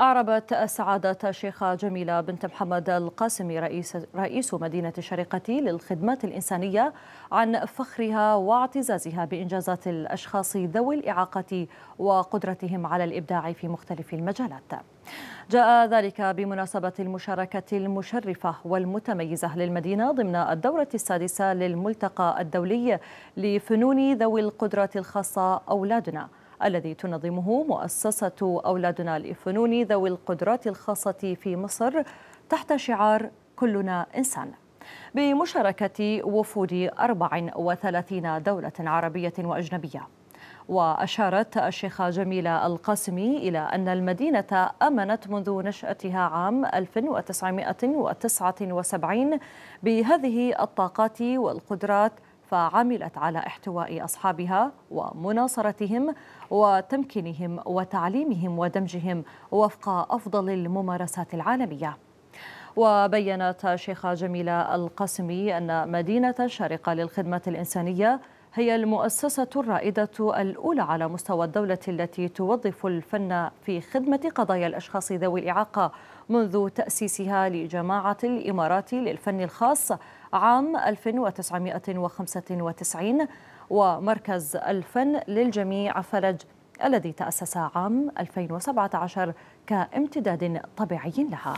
أعربت سعادة الشيخة جميلة بنت محمد القاسمي رئيس, رئيس مدينة الشرقة للخدمات الإنسانية عن فخرها واعتزازها بإنجازات الأشخاص ذوي الإعاقة وقدرتهم على الإبداع في مختلف المجالات جاء ذلك بمناسبة المشاركة المشرفة والمتميزة للمدينة ضمن الدورة السادسة للملتقى الدولي لفنون ذوي القدرات الخاصة أولادنا الذي تنظمه مؤسسة أولادنا الإفنوني ذوي القدرات الخاصة في مصر تحت شعار كلنا إنسان بمشاركة وفود 34 دولة عربية وأجنبية وأشارت الشيخة جميلة القاسمي إلى أن المدينة أمنت منذ نشأتها عام 1979 بهذه الطاقات والقدرات فعملت على احتواء أصحابها ومناصرتهم وتمكينهم وتعليمهم ودمجهم وفق أفضل الممارسات العالمية وبينت شيخة جميلة القاسمي أن مدينة شارقة للخدمة الإنسانية هي المؤسسة الرائدة الأولى على مستوى الدولة التي توظف الفن في خدمة قضايا الأشخاص ذوي الإعاقة منذ تأسيسها لجماعة الإمارات للفن الخاص عام 1995 ومركز الفن للجميع فرج الذي تأسس عام 2017 كامتداد طبيعي لها